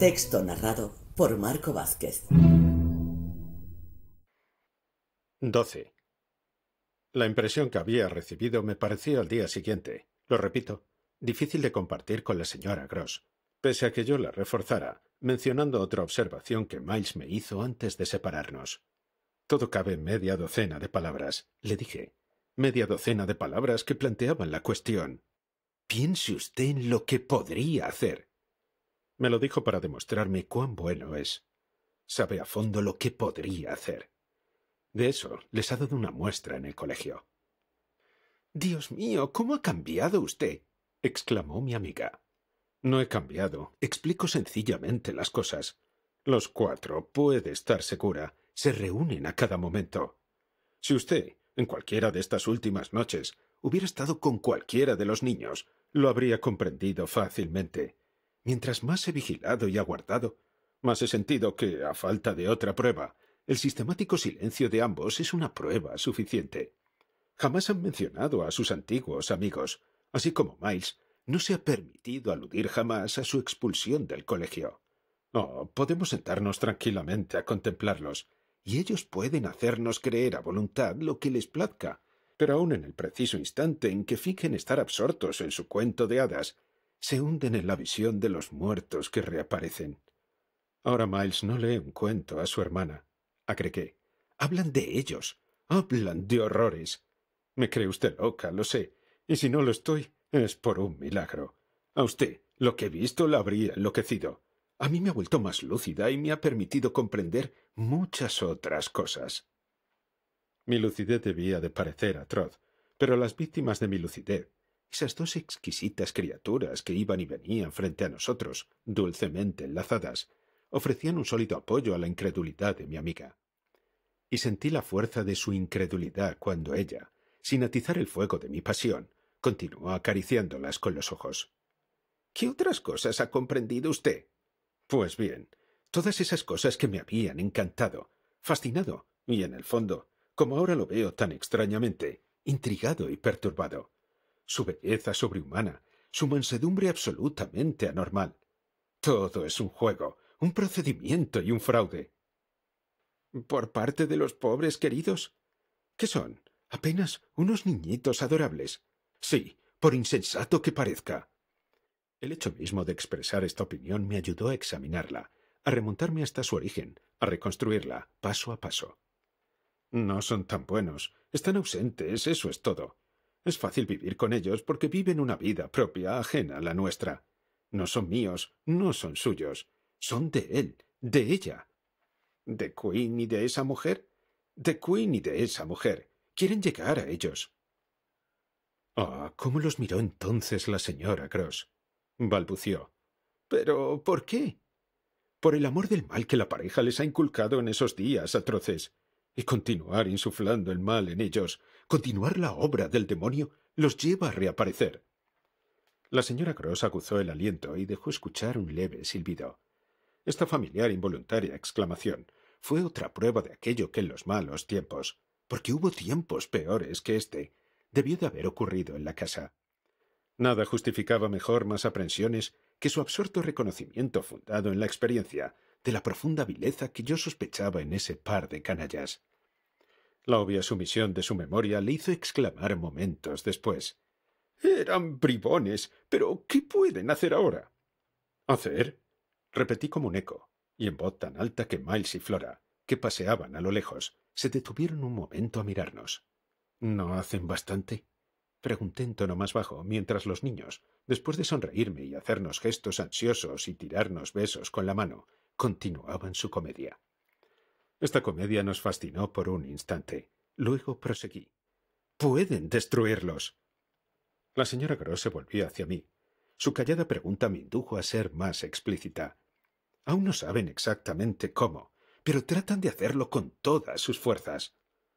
Texto narrado por Marco Vázquez. 12. La impresión que había recibido me pareció al día siguiente, lo repito, difícil de compartir con la señora Gross, pese a que yo la reforzara, mencionando otra observación que Miles me hizo antes de separarnos. Todo cabe en media docena de palabras, le dije. Media docena de palabras que planteaban la cuestión. Piense usted en lo que podría hacer. Me lo dijo para demostrarme cuán bueno es. Sabe a fondo lo que podría hacer. De eso les ha dado una muestra en el colegio. Dios mío, ¿cómo ha cambiado usted? exclamó mi amiga. No he cambiado. Explico sencillamente las cosas. Los cuatro, puede estar segura, se reúnen a cada momento. Si usted, en cualquiera de estas últimas noches, hubiera estado con cualquiera de los niños, lo habría comprendido fácilmente. Mientras más he vigilado y aguardado, más he sentido que, a falta de otra prueba, el sistemático silencio de ambos es una prueba suficiente. Jamás han mencionado a sus antiguos amigos, así como Miles no se ha permitido aludir jamás a su expulsión del colegio. No, oh, podemos sentarnos tranquilamente a contemplarlos, y ellos pueden hacernos creer a voluntad lo que les plazca, pero aun en el preciso instante en que fijen estar absortos en su cuento de hadas, se hunden en la visión de los muertos que reaparecen. Ahora Miles no lee un cuento a su hermana. Agregué. Hablan de ellos. Hablan de horrores. Me cree usted loca, lo sé. Y si no lo estoy, es por un milagro. A usted, lo que he visto la habría enloquecido. A mí me ha vuelto más lúcida y me ha permitido comprender muchas otras cosas. Mi lucidez debía de parecer atroz, pero las víctimas de mi lucidez esas dos exquisitas criaturas que iban y venían frente a nosotros, dulcemente enlazadas, ofrecían un sólido apoyo a la incredulidad de mi amiga. Y sentí la fuerza de su incredulidad cuando ella, sin atizar el fuego de mi pasión, continuó acariciándolas con los ojos. ¿Qué otras cosas ha comprendido usted? Pues bien, todas esas cosas que me habían encantado, fascinado, y en el fondo, como ahora lo veo tan extrañamente, intrigado y perturbado su belleza sobrehumana, su mansedumbre absolutamente anormal. Todo es un juego, un procedimiento y un fraude. Por parte de los pobres queridos, —¿Qué son apenas unos niñitos adorables. Sí, por insensato que parezca. El hecho mismo de expresar esta opinión me ayudó a examinarla, a remontarme hasta su origen, a reconstruirla paso a paso. No son tan buenos, están ausentes, eso es todo. Es fácil vivir con ellos porque viven una vida propia ajena a la nuestra. No son míos, no son suyos, son de él, de ella. ¿De Queen y de esa mujer? De Queen y de esa mujer. Quieren llegar a ellos. Ah, cómo los miró entonces la señora Cross. balbució. Pero, ¿por qué? Por el amor del mal que la pareja les ha inculcado en esos días atroces. Y continuar insuflando el mal en ellos, Continuar la obra del demonio los lleva a reaparecer. La señora Cross aguzó el aliento y dejó escuchar un leve silbido. Esta familiar involuntaria exclamación fue otra prueba de aquello que en los malos tiempos, porque hubo tiempos peores que este, debió de haber ocurrido en la casa. Nada justificaba mejor más aprensiones que su absorto reconocimiento fundado en la experiencia de la profunda vileza que yo sospechaba en ese par de canallas. La obvia sumisión de su memoria le hizo exclamar momentos después. Eran bribones, pero ¿qué pueden hacer ahora? ¿Hacer? Repetí como un eco, y en voz tan alta que Miles y Flora, que paseaban a lo lejos, se detuvieron un momento a mirarnos. ¿No hacen bastante? Pregunté en tono más bajo, mientras los niños, después de sonreírme y hacernos gestos ansiosos y tirarnos besos con la mano, continuaban su comedia. Esta comedia nos fascinó por un instante. Luego proseguí. Pueden destruirlos. La señora Gross se volvió hacia mí. Su callada pregunta me indujo a ser más explícita. Aún no saben exactamente cómo, pero tratan de hacerlo con todas sus fuerzas.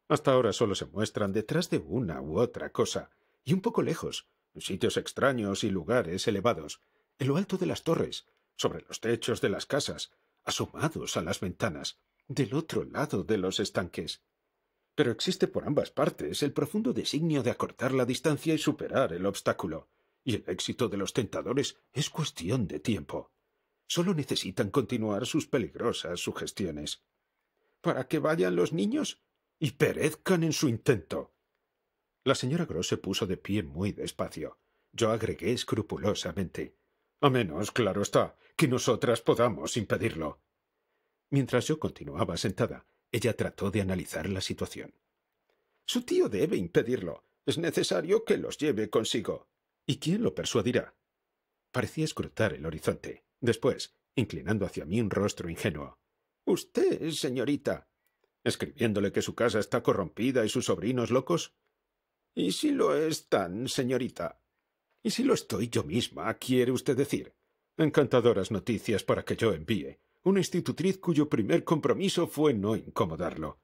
Hasta ahora solo se muestran detrás de una u otra cosa, y un poco lejos, en sitios extraños y lugares elevados, en lo alto de las torres, sobre los techos de las casas, asomados a las ventanas del otro lado de los estanques. Pero existe por ambas partes el profundo designio de acortar la distancia y superar el obstáculo, y el éxito de los tentadores es cuestión de tiempo. Solo necesitan continuar sus peligrosas sugestiones. Para que vayan los niños y perezcan en su intento. La señora Gross se puso de pie muy despacio. Yo agregué escrupulosamente. A menos, claro está, que nosotras podamos impedirlo. Mientras yo continuaba sentada, ella trató de analizar la situación. Su tío debe impedirlo. Es necesario que los lleve consigo. ¿Y quién lo persuadirá? Parecía escrutar el horizonte. Después, inclinando hacia mí un rostro ingenuo. Usted, señorita. Escribiéndole que su casa está corrompida y sus sobrinos locos. ¿Y si lo están, señorita? ¿Y si lo estoy yo misma, quiere usted decir? Encantadoras noticias para que yo envíe una institutriz cuyo primer compromiso fue no incomodarlo.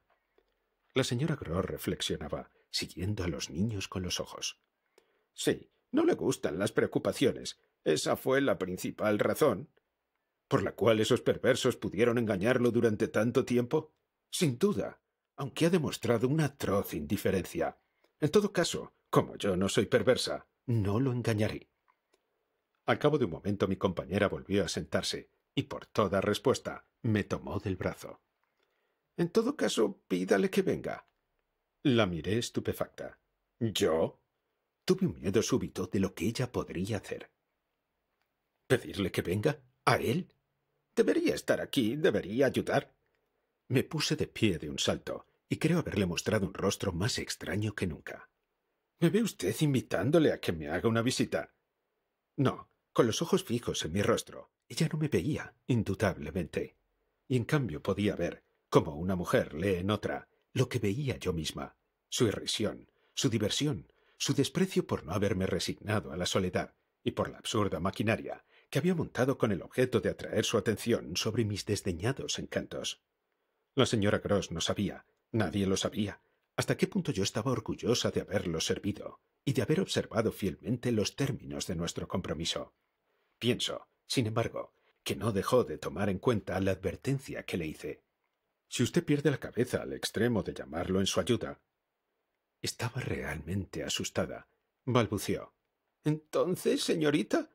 La señora Gros reflexionaba, siguiendo a los niños con los ojos. Sí, no le gustan las preocupaciones. Esa fue la principal razón. ¿Por la cual esos perversos pudieron engañarlo durante tanto tiempo? Sin duda, aunque ha demostrado una atroz indiferencia. En todo caso, como yo no soy perversa, no lo engañaré. Al cabo de un momento mi compañera volvió a sentarse, y por toda respuesta me tomó del brazo. En todo caso, pídale que venga. La miré estupefacta. ¿Yo? Tuve un miedo súbito de lo que ella podría hacer. ¿Pedirle que venga? ¿A él? Debería estar aquí, debería ayudar. Me puse de pie de un salto y creo haberle mostrado un rostro más extraño que nunca. ¿Me ve usted invitándole a que me haga una visita? No, con los ojos fijos en mi rostro, ella no me veía, indudablemente, y en cambio podía ver, como una mujer lee en otra, lo que veía yo misma, su irrisión, su diversión, su desprecio por no haberme resignado a la soledad y por la absurda maquinaria que había montado con el objeto de atraer su atención sobre mis desdeñados encantos. La señora Gross no sabía, nadie lo sabía, hasta qué punto yo estaba orgullosa de haberlo servido y de haber observado fielmente los términos de nuestro compromiso. Pienso sin embargo, que no dejó de tomar en cuenta la advertencia que le hice. Si usted pierde la cabeza al extremo de llamarlo en su ayuda. Estaba realmente asustada. balbució. Entonces, señorita.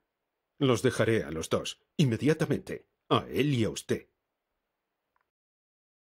Los dejaré a los dos, inmediatamente, a él y a usted.